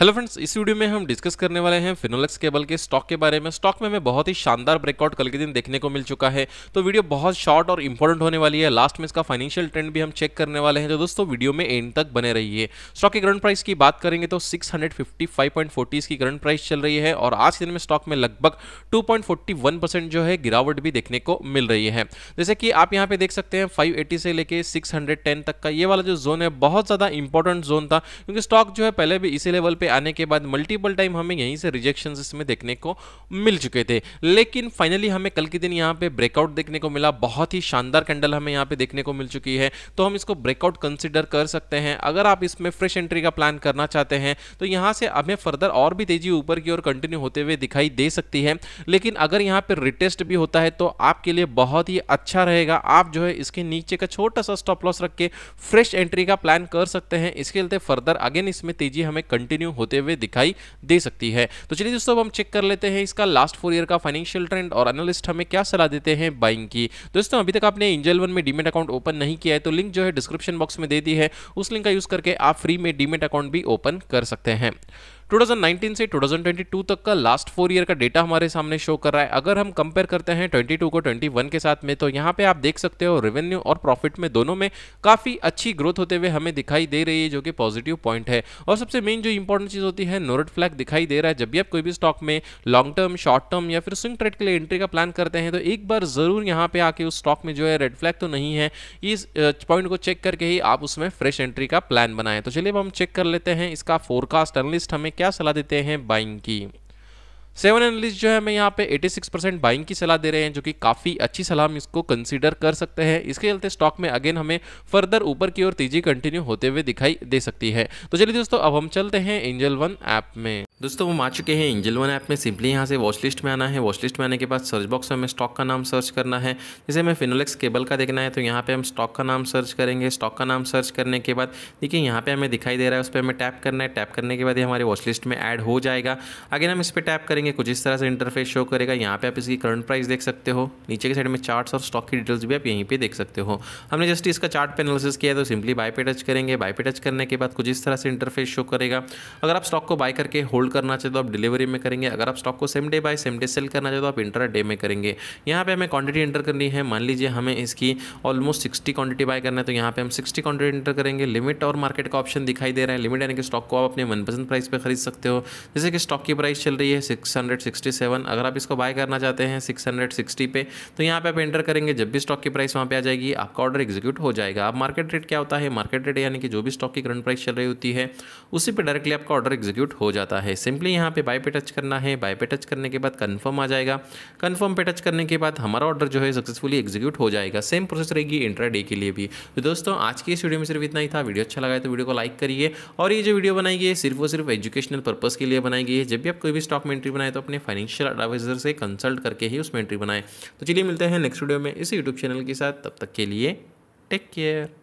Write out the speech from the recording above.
hello friends इस video में हम डिस्कस करने वाले हैं फिनोलेक्स केबल के स्टॉक के बारे में स्टॉक में हमें बहुत ही शानदार ब्रेकआउट कल के दिन देखने को मिल चुका है तो वीडियो बहुत शॉर्ट और इंपॉर्टेंट होने वाली है लास्ट में इसका फाइनेंशियल ट्रेंड भी हम चेक करने वाले हैं तो दोस्तों वीडियो में एंड तक बने है स्टॉक की करंट प्राइस की बात करेंगे तो सिक्स की करंट प्राइस चल रही है और आज के दिन में स्टॉक में लगभग टू जो है गिरावट भी देखने को मिल रही है जैसे कि आप यहाँ पे देख सकते हैं फाइव से लेकर सिक्स तक का ये वाला जो जोन है बहुत ज्यादा इंपॉर्टेंट जोन था क्योंकि स्टॉक जो है पहले भी इसी लेवल पे आने के बाद मल्टीपल टाइम हमें यहीं से रिजेक्शन इसमें देखने को मिल चुके थे लेकिन फाइनली हमें कल के दिन यहाँ पे ब्रेकआउट देखने को मिला बहुत ही शानदार कैंडल हमें यहाँ पे देखने को मिल चुकी है तो हम इसको ब्रेकआउट कंसिडर कर सकते हैं अगर आप इसमें फ्रेश एंट्री का प्लान करना चाहते हैं तो यहाँ से हमें फर्दर और भी तेजी ऊपर की ओर कंटिन्यू होते हुए दिखाई दे सकती है लेकिन अगर यहाँ पर रिटेस्ट भी होता है तो आपके लिए बहुत ही अच्छा रहेगा आप जो है इसके नीचे का छोटा सा स्टॉप लॉस रख के फ्रेश एंट्री का प्लान कर सकते हैं इसके चलते फर्दर अगेन इसमें तेजी हमें कंटिन्यू होते हुए दिखाई दे सकती है तो चलिए दोस्तों अब हम चेक कर लेते हैं इसका लास्ट फोर ईयर का फाइनेंशियल ट्रेंड और एनालिस्ट हमें क्या सलाह देते हैं बाइंग की दोस्तों अभी तक आपने इंजल वन में डीमेट अकाउंट ओपन नहीं किया है तो लिंक जो है डिस्क्रिप्शन बॉक्स में दे दी है उस लिंक का यूज करके आप फ्री में डीमेट अकाउंट भी ओपन कर सकते हैं 2019 से 2022 तक का लास्ट फोर ईयर का डेटा हमारे सामने शो कर रहा है अगर हम कंपेयर करते हैं 22 को 21 के साथ में तो यहाँ पे आप देख सकते हो रेवेन्यू और प्रॉफिट में दोनों में काफ़ी अच्छी ग्रोथ होते हुए हमें दिखाई दे रही है जो कि पॉजिटिव पॉइंट है और सबसे मेन जो इंपॉर्टेंट चीज़ होती है नोरड फ्लैग दिखाई दे रहा है जब भी आप कोई भी स्टॉक में लॉन्ग टर्म शॉर्ट टर्म या फिर स्विंग ट्रेड के लिए एंट्री का प्लान करते हैं तो एक बार ज़रूर यहाँ पे आके उस स्टॉक में जो है रेड फ्लैग तो नहीं है इस पॉइंट को चेक करके ही आप उसमें फ्रेश एंट्री का प्लान बनाएं तो चलिए अब हम चेक कर लेते हैं इसका फोरकास्ट एनलिस्ट हमें क्या सलाह देते हैं बाइंग की सेवन एनालिस्ट जो है हमें यहाँ पे 86 परसेंट बाइंग की सलाह दे रहे हैं जो कि काफ़ी अच्छी सलाह हम इसको कंसीडर कर सकते हैं इसके चलते स्टॉक में अगेन हमें फर्दर ऊपर की ओर तेजी कंटिन्यू होते हुए दिखाई दे सकती है तो चलिए दोस्तों अब हम चलते हैं एंजल वन ऐप में दोस्तों वो आ चुके हैं एंजल वन ऐप में सिंपली यहाँ से वॉच लिस्ट में आना है वॉच लिस्ट में आने के बाद सर्च बॉक्स में हमें स्टॉक का नाम सर्च करना है जैसे हमें फिनोलेक्स केबल का देखना है तो यहाँ पे हम स्टॉक का नाम सर्च करेंगे स्टॉक का नाम सर्च करने के बाद देखिए यहाँ पे हमें दिखाई दे रहा है उस पर हमें टैप करना है टैप करने के बाद ये हमारे वॉच लिस्ट में ऐड हो जाएगा आगे हम इस पर टैप करेंगे कुछ इस तरह से इंटरफेस शो करेगा यहाँ पर आप इसकी करंट प्राइस देख सकते हो नीचे के साइड में चार्ट और स्टॉक की डिटेल्स भी आप यहीं पर देख सकते हो हमने जस्ट इसका चार्ट पर एनालिसिस किया तो सिंपली बाय पे टच करेंगे बाय पे टच करने के बाद कुछ इस तरह से इंटरफेस शो करेगा अगर आप स्टॉक को बाय करके होल्ड करना चाहते हो तो आप डिलीवरी में करेंगे अगर आप स्टॉक को same day buy same day sell करना चाहते हो तो आप इंटर डे में करेंगे यहाँ पे हमें क्वांटिटी एंटर करनी है मान लीजिए हमें इसकी ऑलमोस्ट सिक्सटी क्वांटिटी बाय करना है तो यहाँ पे हम सिक्सटी क्वांटिटी एंटर करेंगे लिमिट और मार्केट का ऑप्शन दिखाई दे रहा है लिमिट यानी कि स्टॉक को आप अपने मनपसंद प्राइस पर खरीद सकते हो जैसे कि स्टॉक की प्राइस चल रही है सिक्स अगर आप इसको बाय करना चाहते हैं सिक्स पे तो यहाँ पर आप इंटर करेंगे जब भी स्टॉक की प्राइस वहाँ पर आ जाएगी आपका ऑर्डर एग्जीक्यूट हो जाएगा आप मार्केट रेट क्या होता है मार्केट रेट यानी कि जो भी स्टॉक की करंट प्राइस चल रही होती है उसी पर डायरेक्टली आपका ऑर्डर एग्जीक्यूट हो जाता है सिंपली यहाँ पे बाय पे टच करना है बाय पे टच करने के बाद कन्फर्म आ जाएगा कन्फर्म पे टच करने के बाद हमारा ऑर्डर जो है सक्सेसफुली एग्जीक्यूट हो जाएगा सेम प्रोसेस रहेगी डे के लिए भी तो दोस्तों आज की इस वीडियो में सिर्फ इतना ही था वीडियो अच्छा लगा तो वीडियो को लाइक करिए और ये जो वीडियो बनाई गई है सिर्फ और सिर्फ एजुकेशनल पर्पज़ के लिए बनाई गई है जब भी आप कोई भी स्टॉक में एंट्री बनाए तो अपने फाइनेंशियल एडवाइजर से कंसल्ट करके ही उसमें एंट्री बनाए तो चलिए मिलते हैं नेक्स्ट वीडियो में इस यूट्यूब चैनल के साथ तब तक के लिए टेक केयर